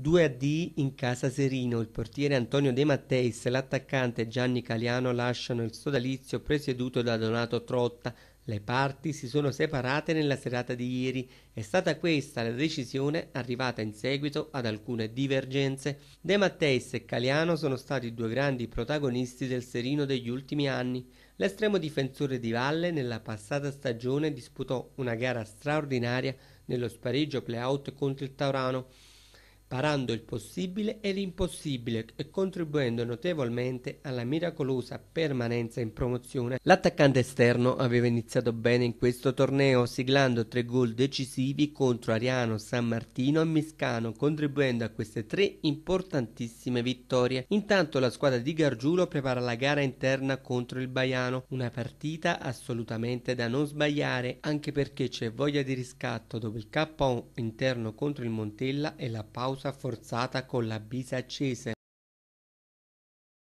2 a D in casa Serino, il portiere Antonio De Matteis e l'attaccante Gianni Caliano lasciano il sodalizio presieduto da Donato Trotta. Le parti si sono separate nella serata di ieri. È stata questa la decisione arrivata in seguito ad alcune divergenze. De Matteis e Caliano sono stati due grandi protagonisti del Serino degli ultimi anni. L'estremo difensore di Valle nella passata stagione disputò una gara straordinaria nello spareggio play-out contro il Taurano parando il possibile e l'impossibile e contribuendo notevolmente alla miracolosa permanenza in promozione. L'attaccante esterno aveva iniziato bene in questo torneo, siglando tre gol decisivi contro Ariano, San Martino e Miscano, contribuendo a queste tre importantissime vittorie. Intanto la squadra di Gargiulo prepara la gara interna contro il Baiano, una partita assolutamente da non sbagliare, anche perché c'è voglia di riscatto dopo il KO interno contro il Montella e la pausa pausa forzata con la bise accese